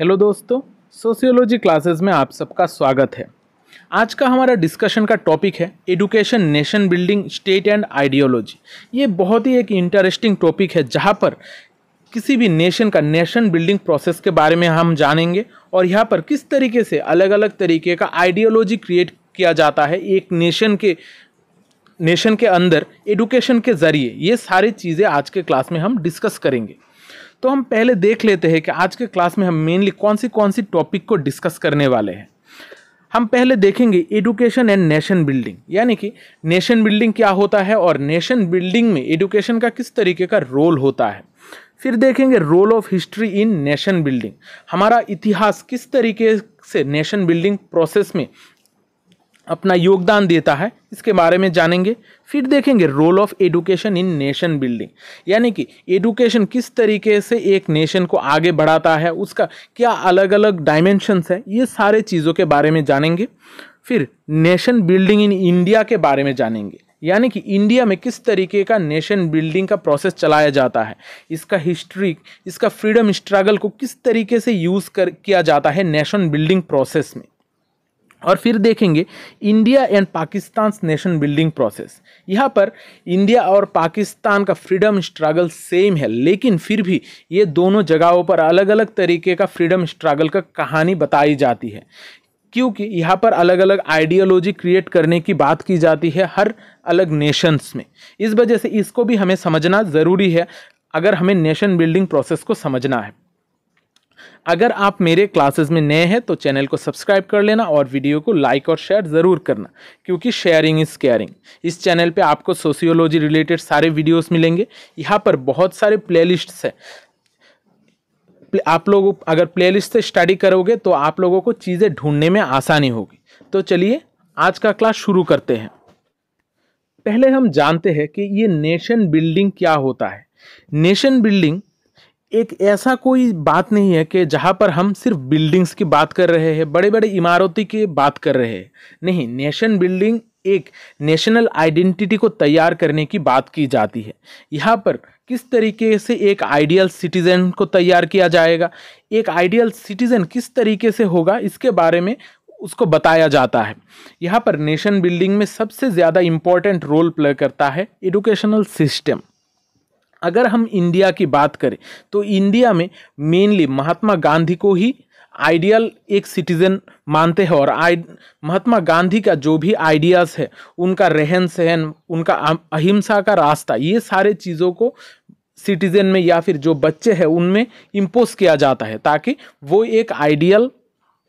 Hello दोस्तों sociology classes में आप सबका स्वागत है आज का हमारा डिस्कशन का टॉपिक है education nation building state and ideology ये बहुत ही एक इंटरेस्टिंग टॉपिक है जहाँ पर किसी भी नेशन का नेशन बिल्डिंग प्रोसेस के बारे में हम जानेंगे और यहाँ पर किस तरीके से अलग अलग तरीके का आइडियोलॉजी क्रिएट किया जाता है एक नेशन के नेशन के अंदर एडुकेशन के ज़रिए ये सारी चीज़ें आज के क्लास में हम डिस्कस करेंगे तो हम पहले देख लेते हैं कि आज के क्लास में हम मेनली कौन सी कौन सी टॉपिक को डिस्कस करने वाले हैं हम पहले देखेंगे एडुकेशन एंड नेशन बिल्डिंग यानी कि नेशन बिल्डिंग क्या होता है और नेशन बिल्डिंग में एडुकेशन का किस तरीके का रोल होता है फिर देखेंगे role of history in nation building हमारा इतिहास किस तरीके से नेशन बिल्डिंग प्रोसेस में अपना योगदान देता है इसके बारे में जानेंगे फिर देखेंगे role of education in nation building यानी कि एडुकेशन किस तरीके से एक नेशन को आगे बढ़ाता है उसका क्या अलग अलग डायमेंशंस है ये सारे चीज़ों के बारे में जानेंगे फिर नेशन बिल्डिंग इन इंडिया के बारे में जानेंगे यानी कि इंडिया में किस तरीके का नेशन बिल्डिंग का प्रोसेस चलाया जाता है इसका हिस्ट्री इसका फ्रीडम स्ट्रगल को किस तरीके से यूज़ कर किया जाता है नेशन बिल्डिंग प्रोसेस में और फिर देखेंगे India and Pakistan nation building process यहाँ पर इंडिया और पाकिस्तान का फ्रीडम स्ट्रगल सेम है लेकिन फिर भी ये दोनों जगहों पर अलग अलग तरीके का फ्रीडम स्ट्रगल का कहानी बताई जाती है क्योंकि यहाँ पर अलग अलग आइडियोलॉजी क्रिएट करने की बात की जाती है हर अलग नेशंस में इस वजह से इसको भी हमें समझना ज़रूरी है अगर हमें नेशन बिल्डिंग प्रोसेस को समझना है अगर आप मेरे क्लासेस में नए हैं तो चैनल को सब्सक्राइब कर लेना और वीडियो को लाइक और शेयर ज़रूर करना क्योंकि शेयरिंग इज़ केयरिंग इस चैनल पे आपको सोशियोलॉजी रिलेटेड सारे वीडियोस मिलेंगे यहाँ पर बहुत सारे प्लेलिस्ट्स हैं आप लोग अगर प्लेलिस्ट से स्टडी करोगे तो आप लोगों को चीज़ें ढूंढने में आसानी होगी तो चलिए आज का क्लास शुरू करते हैं पहले हम जानते हैं कि ये नेशन बिल्डिंग क्या होता है नेशन बिल्डिंग एक ऐसा कोई बात नहीं है कि जहाँ पर हम सिर्फ बिल्डिंग्स की बात कर रहे हैं बड़े बड़े इमारती की बात कर रहे हैं नहीं नेशन बिल्डिंग एक नेशनल आइडेंटिटी को तैयार करने की बात की जाती है यहाँ पर किस तरीके से एक आइडियल सिटीज़न को तैयार किया जाएगा एक आइडियल सिटीज़न किस तरीके से होगा इसके बारे में उसको बताया जाता है यहाँ पर नेशन बिल्डिंग में सबसे ज़्यादा इम्पॉर्टेंट रोल प्ले करता है एडुकेशनल सिस्टम अगर हम इंडिया की बात करें तो इंडिया में मेनली महात्मा गांधी को ही आइडियल एक सिटीज़न मानते हैं और आई महात्मा गांधी का जो भी आइडियाज़ है उनका रहन सहन उनका अहिंसा का रास्ता ये सारे चीज़ों को सिटीज़न में या फिर जो बच्चे हैं उनमें इम्पोज किया जाता है ताकि वो एक आइडियल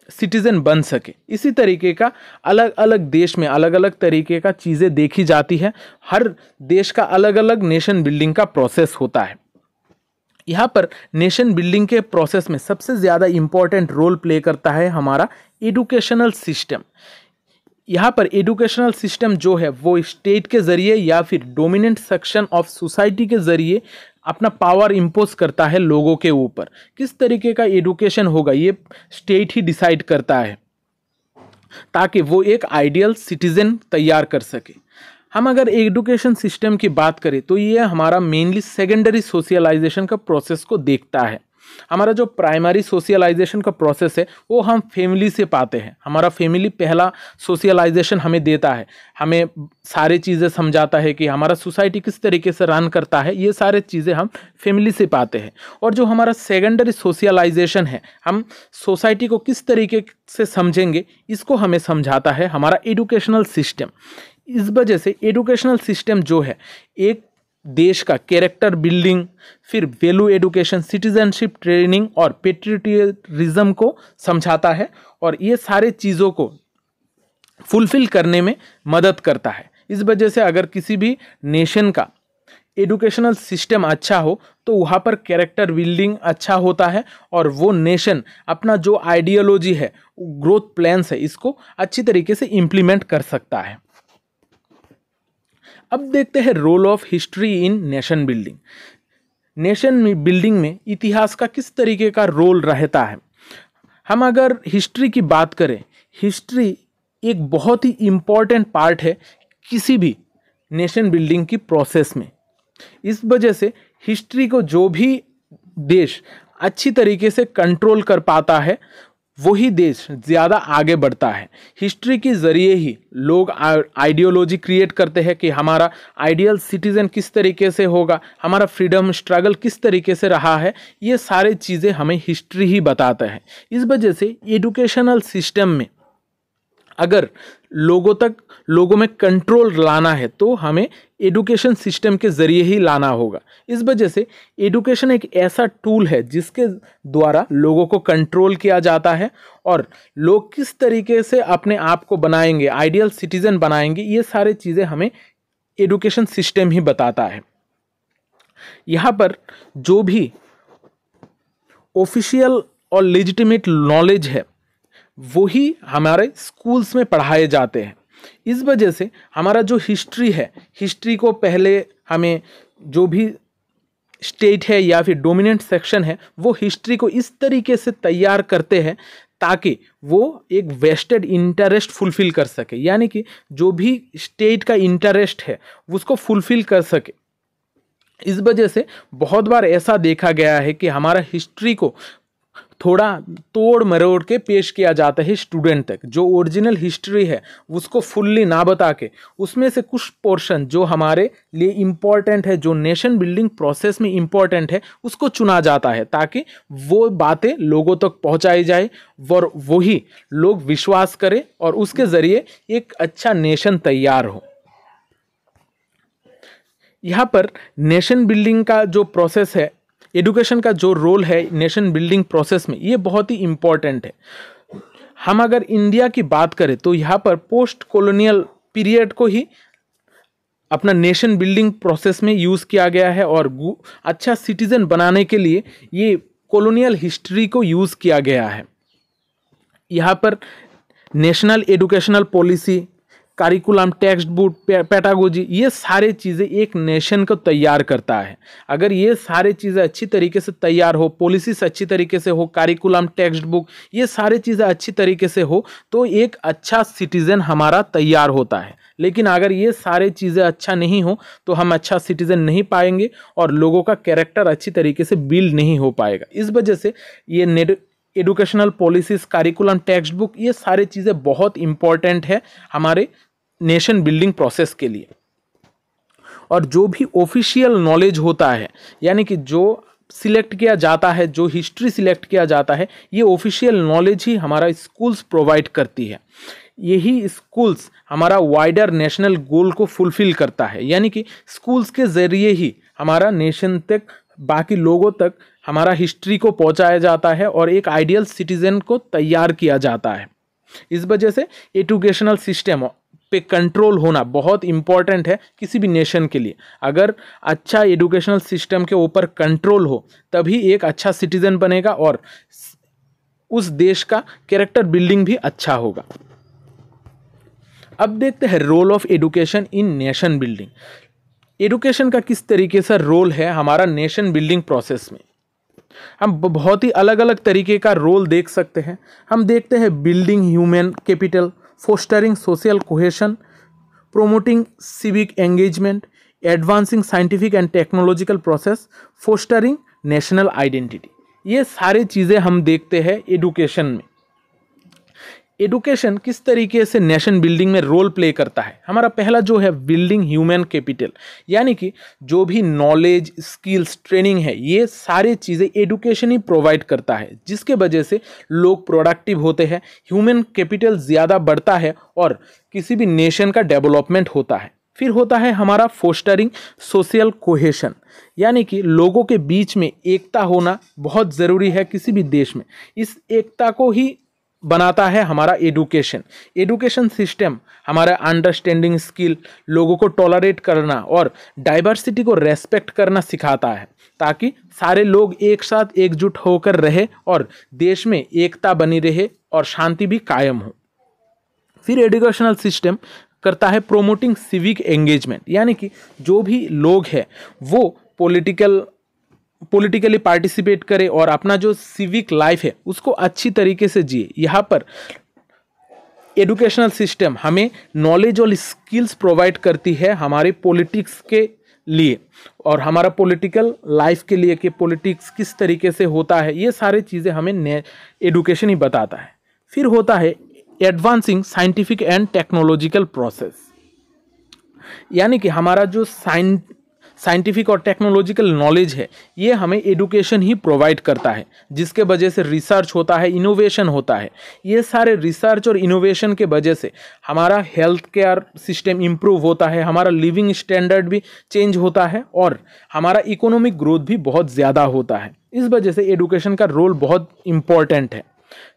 सिटीज़न बन सके इसी तरीके का अलग अलग देश में अलग अलग तरीके का चीज़ें देखी जाती है हर देश का अलग अलग नेशन बिल्डिंग का प्रोसेस होता है यहाँ पर नेशन बिल्डिंग के प्रोसेस में सबसे ज़्यादा इम्पॉर्टेंट रोल प्ले करता है हमारा एडुकेशनल सिस्टम यहाँ पर एडुकेशनल सिस्टम जो है वो स्टेट के ज़रिए या फिर डोमिनेंट सेक्शन ऑफ सोसाइटी के ज़रिए अपना पावर इम्पोज करता है लोगों के ऊपर किस तरीके का एडुकेशन होगा ये स्टेट ही डिसाइड करता है ताकि वो एक आइडियल सिटीज़न तैयार कर सके हम अगर एडुकेशन सिस्टम की बात करें तो ये हमारा मेनली सेकेंडरी सोशलाइजेशन का प्रोसेस को देखता है हमारा जो प्राइमरी सोशलाइजेशन का प्रोसेस है वो हम फैमिली से पाते हैं हमारा फैमिली पहला सोशलाइजेशन हमें देता है हमें सारी चीज़ें समझाता है कि हमारा सोसाइटी किस तरीके से रन करता है ये सारे चीज़ें हम फैमिली से पाते हैं और जो हमारा सेकेंडरी सोशलाइजेशन है हम सोसाइटी को किस तरीके से समझेंगे इसको हमें समझाता है हमारा एडुकेशनल सिस्टम इस वजह से एडुकेशनल सिस्टम जो है एक देश का कैरेक्टर बिल्डिंग फिर वैल्यू एडुकेशन सिटीजनशिप ट्रेनिंग और पेट्रियटिज्म को समझाता है और ये सारे चीज़ों को फुलफिल करने में मदद करता है इस वजह से अगर किसी भी नेशन का एडुकेशनल सिस्टम अच्छा हो तो वहाँ पर कैरेक्टर बिल्डिंग अच्छा होता है और वो नेशन अपना जो आइडियोलॉजी है ग्रोथ प्लान्स है इसको अच्छी तरीके से इम्प्लीमेंट कर सकता है अब देखते हैं role of history in nation building nation building में इतिहास का किस तरीके का रोल रहता है हम अगर हिस्ट्री की बात करें हिस्ट्री एक बहुत ही इम्पॉर्टेंट पार्ट है किसी भी नेशन बिल्डिंग की प्रोसेस में इस वजह से हिस्ट्री को जो भी देश अच्छी तरीके से कंट्रोल कर पाता है वही देश ज़्यादा आगे बढ़ता है हिस्ट्री के ज़रिए ही लोग आइडियोलॉजी क्रिएट करते हैं कि हमारा आइडियल सिटीज़न किस तरीके से होगा हमारा फ्रीडम स्ट्रगल किस तरीके से रहा है ये सारे चीज़ें हमें हिस्ट्री ही बताता है इस वजह से एजुकेशनल सिस्टम में अगर लोगों तक लोगों में कंट्रोल लाना है तो हमें एडुकेशन सिस्टम के ज़रिए ही लाना होगा इस वजह से एडुकेशन एक ऐसा टूल है जिसके द्वारा लोगों को कंट्रोल किया जाता है और लोग किस तरीके से अपने आप को बनाएंगे आइडियल सिटीज़न बनाएंगे ये सारे चीज़ें हमें एडुकेशन सिस्टम ही बताता है यहाँ पर जो भी ऑफिशियल और लेजिटिमेट नॉलेज है वही हमारे स्कूल्स में पढ़ाए जाते हैं इस वजह से हमारा जो हिस्ट्री है हिस्ट्री को पहले हमें जो भी स्टेट है या फिर डोमिनेंट सेक्शन है वो हिस्ट्री को इस तरीके से तैयार करते हैं ताकि वो एक वेस्टेड इंटरेस्ट फुलफ़िल कर सके यानी कि जो भी स्टेट का इंटरेस्ट है उसको फुलफ़िल कर सके इस वजह से बहुत बार ऐसा देखा गया है कि हमारा हिस्ट्री को थोड़ा तोड़ मरोड़ के पेश किया जाता है स्टूडेंट तक जो ओरिजिनल हिस्ट्री है उसको फुल्ली ना बता के उसमें से कुछ पोर्शन जो हमारे लिए इम्पॉर्टेंट है जो नेशन बिल्डिंग प्रोसेस में इम्पॉर्टेंट है उसको चुना जाता है ताकि वो बातें लोगों तक पहुंचाई पहुँचाई जाए और वही लोग विश्वास करें और उसके ज़रिए एक अच्छा नेशन तैयार हो यहाँ पर नेशन बिल्डिंग का जो प्रोसेस है एडुकेशन का जो रोल है नेशन बिल्डिंग प्रोसेस में ये बहुत ही इम्पॉर्टेंट है हम अगर इंडिया की बात करें तो यहाँ पर पोस्ट कॉलोनियल पीरियड को ही अपना नेशन बिल्डिंग प्रोसेस में यूज़ किया गया है और अच्छा सिटीज़न बनाने के लिए ये कॉलोनियल हिस्ट्री को यूज़ किया गया है यहाँ पर national educational policy curriculum text book pedagogy ये सारे चीज़ें एक नेशन को तैयार करता है अगर ये सारे चीज़ें अच्छी तरीके से तैयार हो पॉलिसीज अच्छी तरीके से हो कारिकुलम टेक्स्ट बुक ये सारे चीज़ें अच्छी तरीके से हो तो एक अच्छा सिटीज़न हमारा तैयार होता है लेकिन अगर ये सारे चीज़ें अच्छा नहीं हो तो हम अच्छा सिटीज़न नहीं पाएंगे और लोगों का कैरेक्टर अच्छी तरीके से बिल्ड नहीं हो पाएगा इस वजह से ये net educational policies curriculum text book ये सारी चीज़ें बहुत इंपॉर्टेंट है हमारे नेशन बिल्डिंग प्रोसेस के लिए और जो भी ऑफिशियल नॉलेज होता है यानी कि जो सिलेक्ट किया जाता है जो हिस्ट्री सिलेक्ट किया जाता है ये ऑफिशियल नॉलेज ही हमारा स्कूल्स प्रोवाइड करती है यही स्कूल्स हमारा वाइडर नेशनल गोल को फुलफिल करता है यानी कि स्कूल्स के ज़रिए ही हमारा नेशन तक बाकी लोगों तक हमारा हिस्ट्री को पहुंचाया जाता है और एक आइडियल सिटीज़न को तैयार किया जाता है इस वजह से एजुकेशनल सिस्टम पे कंट्रोल होना बहुत इम्पॉर्टेंट है किसी भी नेशन के लिए अगर अच्छा एजुकेशनल सिस्टम के ऊपर कंट्रोल हो तभी एक अच्छा सिटीज़न बनेगा और उस देश का कैरेक्टर बिल्डिंग भी अच्छा होगा अब देखते हैं role of education in nation building education का किस तरीके से रोल है हमारा नेशन बिल्डिंग प्रोसेस में हम बहुत ही अलग अलग तरीके का रोल देख सकते हैं हम देखते हैं building human capital fostering social cohesion, promoting civic engagement, advancing scientific and technological process, fostering national identity. ये सारी चीज़ें हम देखते हैं एडुकेशन में एडुकेशन किस तरीके से नेशन बिल्डिंग में रोल प्ले करता है हमारा पहला जो है बिल्डिंग ह्यूमन कैपिटल यानी कि जो भी नॉलेज स्किल्स ट्रेनिंग है ये सारे चीज़ें एडुकेशन ही प्रोवाइड करता है जिसके वजह से लोग प्रोडक्टिव होते हैं ह्यूमन कैपिटल ज़्यादा बढ़ता है और किसी भी नेशन का डेवलपमेंट होता है फिर होता है हमारा फोस्टरिंग सोशल कोहेशन यानी कि लोगों के बीच में एकता होना बहुत ज़रूरी है किसी भी देश में इस एकता को ही बनाता है हमारा एडुकेशन एडुकेशन सिस्टम हमारा अंडरस्टैंडिंग स्किल लोगों को टॉलरेट करना और डाइवर्सिटी को रेस्पेक्ट करना सिखाता है ताकि सारे लोग एक साथ एकजुट होकर रहे और देश में एकता बनी रहे और शांति भी कायम हो फिर एडुकेशनल सिस्टम करता है प्रोमोटिंग सिविक एंगेजमेंट यानी कि जो भी लोग हैं वो पॉलिटिकल पॉलिटिकली पार्टिसिपेट करे और अपना जो सिविक लाइफ है उसको अच्छी तरीके से जिए यहाँ पर एजुकेशनल सिस्टम हमें नॉलेज और स्किल्स प्रोवाइड करती है हमारे पॉलिटिक्स के लिए और हमारा पॉलिटिकल लाइफ के लिए कि पॉलिटिक्स किस तरीके से होता है ये सारे चीज़ें हमें एडुकेशन ही बताता है फिर होता है advancing scientific and technological process यानी कि हमारा जो साइंट साइंटिफिक और टेक्नोलॉजिकल नॉलेज है ये हमें एडुकेशन ही प्रोवाइड करता है जिसके वजह से रिसर्च होता है इनोवेशन होता है ये सारे रिसर्च और इनोवेशन के वजह से हमारा हेल्थ केयर सिस्टम इम्प्रूव होता है हमारा लिविंग स्टैंडर्ड भी चेंज होता है और हमारा इकोनॉमिक ग्रोथ भी बहुत ज़्यादा होता है इस वजह से एडुकेशन का रोल बहुत इम्पॉर्टेंट है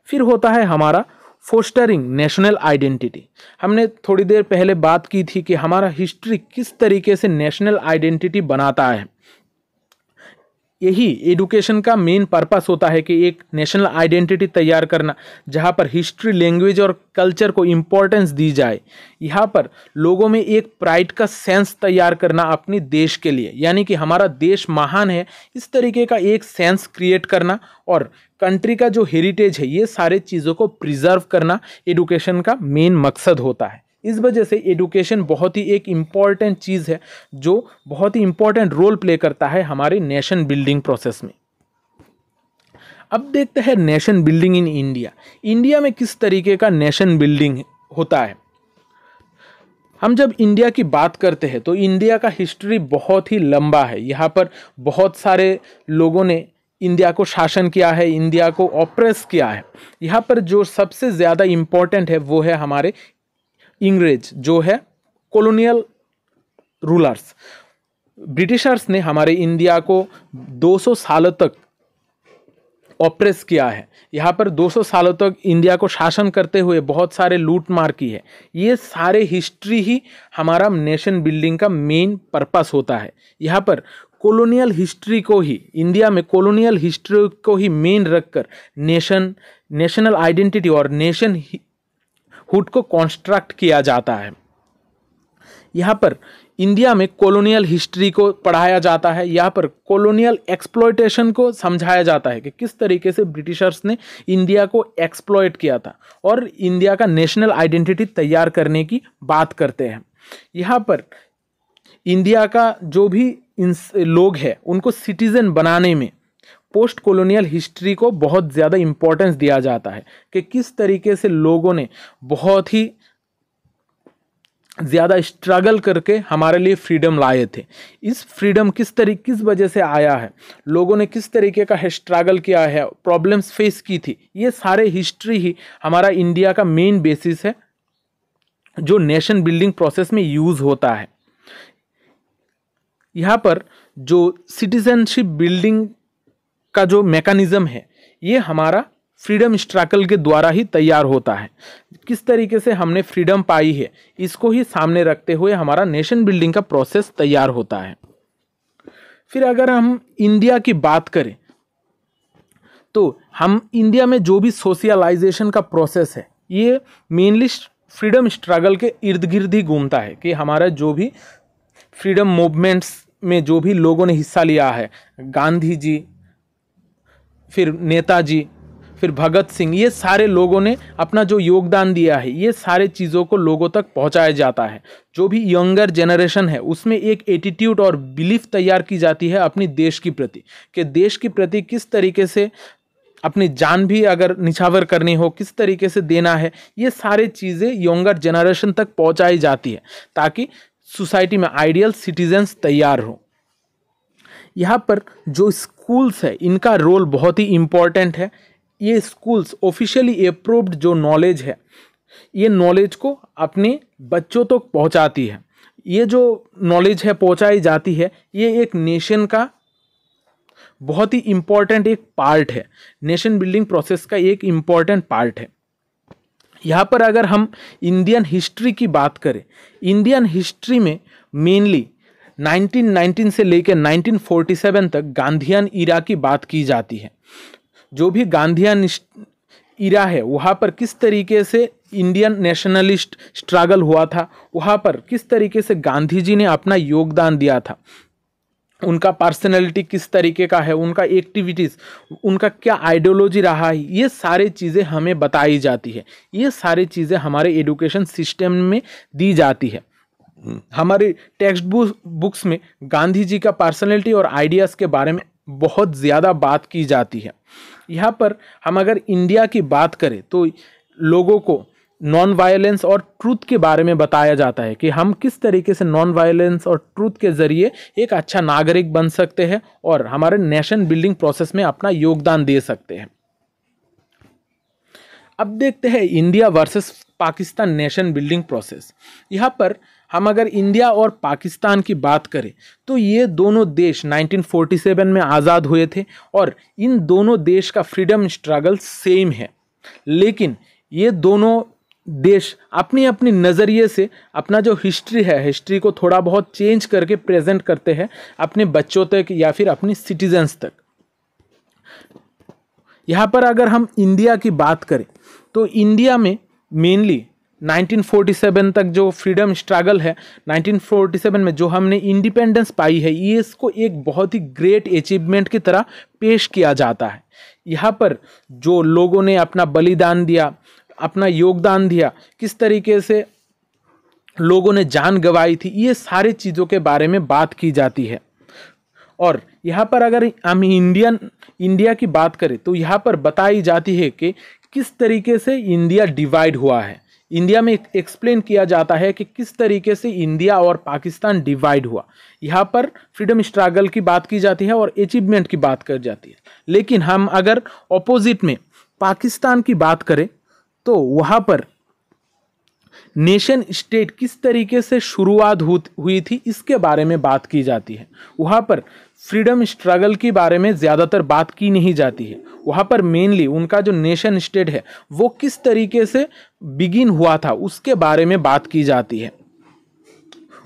फिर होता है हमारा फोस्टरिंग नेशनल आइडेंटिटी हमने थोड़ी देर पहले बात की थी कि हमारा हिस्ट्री किस तरीके से नेशनल आइडेंटिटी बनाता है यही एडुकेशन का मेन पर्पस होता है कि एक नेशनल आइडेंटिटी तैयार करना जहाँ पर हिस्ट्री लैंग्वेज और कल्चर को इम्पोर्टेंस दी जाए यहाँ पर लोगों में एक प्राइड का सेंस तैयार करना अपने देश के लिए यानी कि हमारा देश महान है इस तरीके का एक सेंस क्रिएट करना और कंट्री का जो हेरिटेज है ये सारे चीज़ों को प्रिजर्व करना एडुकेशन का मेन मकसद होता है इस वजह से एडुकेशन बहुत ही एक इम्पॉर्टेंट चीज़ है जो बहुत ही इम्पॉर्टेंट रोल प्ले करता है हमारे नेशन बिल्डिंग प्रोसेस में अब देखते हैं nation building in India India में किस तरीके का नेशन बिल्डिंग होता है हम जब इंडिया की बात करते हैं तो इंडिया का हिस्ट्री बहुत ही लंबा है यहाँ पर बहुत सारे लोगों ने इंडिया को शासन किया है इंडिया को ऑप्रेस किया है यहाँ पर जो सबसे ज़्यादा इम्पॉर्टेंट है वो है हमारे इंग्रेज जो है कॉलोनियल रूलर्स ब्रिटिशर्स ने हमारे इंडिया को 200 साल तक ऑप्रेस किया है यहाँ पर 200 सालों तक इंडिया को शासन करते हुए बहुत सारे लूट मार की है ये सारे हिस्ट्री ही हमारा नेशन बिल्डिंग का मेन पर्पस होता है यहाँ पर कॉलोनियल हिस्ट्री को ही इंडिया में कॉलोनियल हिस्ट्री को ही मेन रखकर नेशन नेशनल आइडेंटिटी और नेशन हुड को कॉन्स्ट्रक्ट किया जाता है यहाँ पर इंडिया में कॉलोनियल हिस्ट्री को पढ़ाया जाता है यहाँ पर कॉलोनियल एक्सप्लोइटेशन को समझाया जाता है कि किस तरीके से ब्रिटिशर्स ने इंडिया को एक्सप्लॉयट किया था और इंडिया का नेशनल आइडेंटिटी तैयार करने की बात करते हैं यहाँ पर इंडिया का जो भी लोग हैं उनको सिटीज़न बनाने में पोस्ट कॉलोनियल हिस्ट्री को बहुत ज़्यादा इम्पोर्टेंस दिया जाता है कि किस तरीके से लोगों ने बहुत ही ज़्यादा स्ट्रगल करके हमारे लिए फ्रीडम लाए थे इस फ्रीडम किस तरीके किस वजह से आया है लोगों ने किस तरीके का स्ट्रगल किया है प्रॉब्लम्स फेस की थी ये सारे हिस्ट्री ही हमारा इंडिया का मेन बेसिस है जो नेशन बिल्डिंग प्रोसेस में यूज़ होता है यहाँ पर जो सिटीजनशिप बिल्डिंग का जो मेकानिज़म है ये हमारा फ्रीडम स्ट्रगल के द्वारा ही तैयार होता है किस तरीके से हमने फ्रीडम पाई है इसको ही सामने रखते हुए हमारा नेशन बिल्डिंग का प्रोसेस तैयार होता है फिर अगर हम इंडिया की बात करें तो हम इंडिया में जो भी सोशलाइजेशन का प्रोसेस है ये मेनली फ्रीडम स्ट्रगल के इर्द गिर्द ही घूमता है कि हमारा जो भी फ्रीडम मूवमेंट्स में जो भी लोगों ने हिस्सा लिया है गांधी जी फिर नेताजी फिर भगत सिंह ये सारे लोगों ने अपना जो योगदान दिया है ये सारे चीज़ों को लोगों तक पहुंचाया जाता है जो भी यंगर जनरेशन है उसमें एक एटीट्यूड और बिलीफ तैयार की जाती है अपनी देश की प्रति कि देश की प्रति किस तरीके से अपनी जान भी अगर निछावर करनी हो किस तरीके से देना है ये सारे चीज़ें यंगर जनरेशन तक पहुँचाई जाती है ताकि सोसाइटी में आइडियल सिटीजन्स तैयार हों यहाँ पर जो स्कूल्स है इनका रोल बहुत ही इम्पॉर्टेंट है ये स्कूल्स ऑफिशियली अप्रूव्ड जो नॉलेज है ये नॉलेज को अपने बच्चों तक तो पहुँचाती है ये जो नॉलेज है पहुँचाई जाती है ये एक नेशन का बहुत ही इम्पॉर्टेंट एक पार्ट है नेशन बिल्डिंग प्रोसेस का एक इम्पॉर्टेंट पार्ट है यहाँ पर अगर हम इंडियन हिस्ट्री की बात करें इंडियन हिस्ट्री में मेनली 1919 से लेकर 1947 तक गांधीन ईरा की बात की जाती है जो भी गांधीन ईरा है वहाँ पर किस तरीके से इंडियन नेशनलिस्ट स्ट्रगल हुआ था वहाँ पर किस तरीके से गांधी जी ने अपना योगदान दिया था उनका पर्सनैलिटी किस तरीके का है उनका एक्टिविटीज़ उनका क्या आइडियोलॉजी रहा है ये सारे चीज़ें हमें बताई जाती है ये सारी चीज़ें हमारे एजुकेशन सिस्टम में दी जाती है हमारी टेक्स्ट बुक्स में गांधी जी का पर्सनैलिटी और आइडियाज़ के बारे में बहुत ज़्यादा बात की जाती है यहाँ पर हम अगर इंडिया की बात करें तो लोगों को नॉन वायलेंस और ट्रूथ के बारे में बताया जाता है कि हम किस तरीके से नॉन वायलेंस और ट्रूथ के ज़रिए एक अच्छा नागरिक बन सकते हैं और हमारे नेशन बिल्डिंग प्रोसेस में अपना योगदान दे सकते हैं अब देखते हैं India versus Pakistan nation building process यहाँ पर हम अगर इंडिया और पाकिस्तान की बात करें तो ये दोनों देश 1947 में आज़ाद हुए थे और इन दोनों देश का फ्रीडम स्ट्रगल सेम है लेकिन ये दोनों देश अपनी अपनी नज़रिए से अपना जो हिस्ट्री है हिस्ट्री को थोड़ा बहुत चेंज करके प्रेजेंट करते हैं अपने बच्चों तक या फिर अपनी सिटीजन्स तक यहाँ पर अगर हम इंडिया की बात करें तो इंडिया में मेनली 1947 तक जो फ्रीडम स्ट्रगल है 1947 में जो हमने इंडिपेंडेंस पाई है ये इसको एक बहुत ही ग्रेट अचीवमेंट की तरह पेश किया जाता है यहाँ पर जो लोगों ने अपना बलिदान दिया अपना योगदान दिया किस तरीके से लोगों ने जान गवाई थी ये सारी चीज़ों के बारे में बात की जाती है और यहाँ पर अगर हम इंडियन इंडिया की बात करें तो यहाँ पर बताई जाती है कि किस तरीके से इंडिया डिवाइड हुआ है इंडिया में एक्सप्लेन किया जाता है कि किस तरीके से इंडिया और पाकिस्तान डिवाइड हुआ यहाँ पर फ्रीडम स्ट्रगल की बात की जाती है और अचीवमेंट की बात कर जाती है लेकिन हम अगर ऑपोजिट में पाकिस्तान की बात करें तो वहाँ पर नेशन स्टेट किस तरीके से शुरुआत हुई थी इसके बारे में बात की जाती है वहाँ पर फ्रीडम स्ट्रगल के बारे में ज़्यादातर बात की नहीं जाती है वहाँ पर मेनली उनका जो नेशन स्टेट है वो किस तरीके से बिगिन हुआ था उसके बारे में बात की जाती है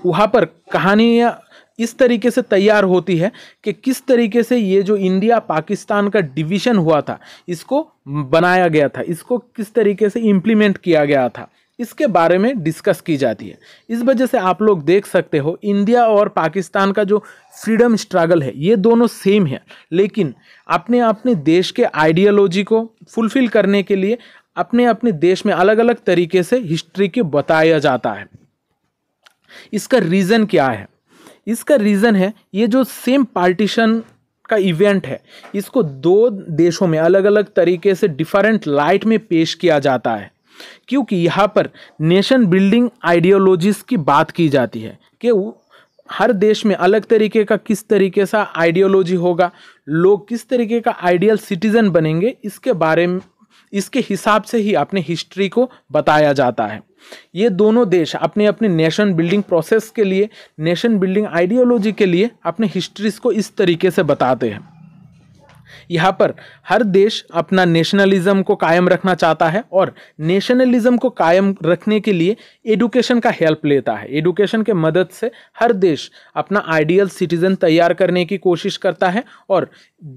वहाँ पर कहानियाँ इस तरीके से तैयार होती है कि किस तरीके से ये जो इंडिया पाकिस्तान का डिवीजन हुआ था इसको बनाया गया था इसको किस तरीके से इम्प्लीमेंट किया गया था इसके बारे में डिस्कस की जाती है इस वजह से आप लोग देख सकते हो इंडिया और पाकिस्तान का जो फ्रीडम स्ट्रगल है ये दोनों सेम है लेकिन अपने अपने देश के आइडियोलॉजी को फुलफिल करने के लिए अपने अपने देश में अलग अलग तरीके से हिस्ट्री के बताया जाता है इसका रीज़न क्या है इसका रीज़न है ये जो सेम पार्टीशन का इवेंट है इसको दो देशों में अलग अलग तरीके से डिफरेंट लाइट में पेश किया जाता है क्योंकि यहाँ पर नेशन बिल्डिंग आइडियोलॉजीज़ की बात की जाती है कि हर देश में अलग तरीके का किस तरीके सा आइडियोलॉजी होगा लोग किस तरीके का आइडियल सिटीज़न बनेंगे इसके बारे में इसके हिसाब से ही अपने हिस्ट्री को बताया जाता है ये दोनों देश अपने अपने नेशन बिल्डिंग प्रोसेस के लिए नेशन बिल्डिंग आइडियोलॉजी के लिए अपने हिस्ट्रीज को इस तरीके से बताते हैं यहाँ पर हर देश अपना नेशनलिज्म को कायम रखना चाहता है और नेशनलिज्म को कायम रखने के लिए एडुकेशन का हेल्प लेता है एडुकेशन के मदद से हर देश अपना आइडियल सिटीजन तैयार करने की कोशिश करता है और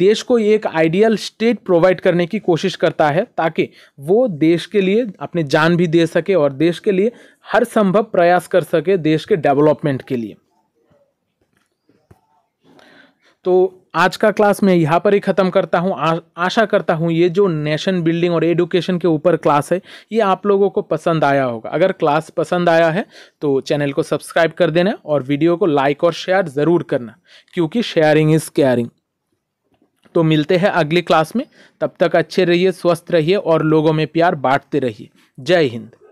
देश को एक आइडियल स्टेट प्रोवाइड करने की कोशिश करता है ताकि वो देश के लिए अपनी जान भी दे सके और देश के लिए हर संभव प्रयास कर सके देश के डेवलपमेंट के लिए तो आज का क्लास मैं यहाँ पर ही ख़त्म करता हूँ आशा करता हूँ ये जो नेशन बिल्डिंग और एडुकेशन के ऊपर क्लास है ये आप लोगों को पसंद आया होगा अगर क्लास पसंद आया है तो चैनल को सब्सक्राइब कर देना और वीडियो को लाइक और शेयर ज़रूर करना क्योंकि शेयरिंग इज़ केयरिंग तो मिलते हैं अगली क्लास में तब तक अच्छे रहिए स्वस्थ रहिए और लोगों में प्यार बांटते रहिए जय हिंद